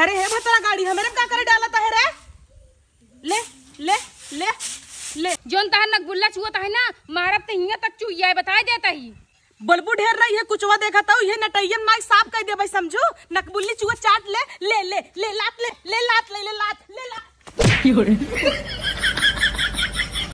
करे है भतरा गाड़ी हमरे का करे डालत है रे ले ले ले ले जोन तहर नक बुल्ला छुआ है ना मारब तो हिया तक चुइया है बताए देता ही बलबू ढेर रही है कुछवा देखा था ये नटैयन माई साफ कर दे भाई समझो नक बुल्ली चुआ चाट ले ले ले ले लात ले ले लात ले ले लात ले लात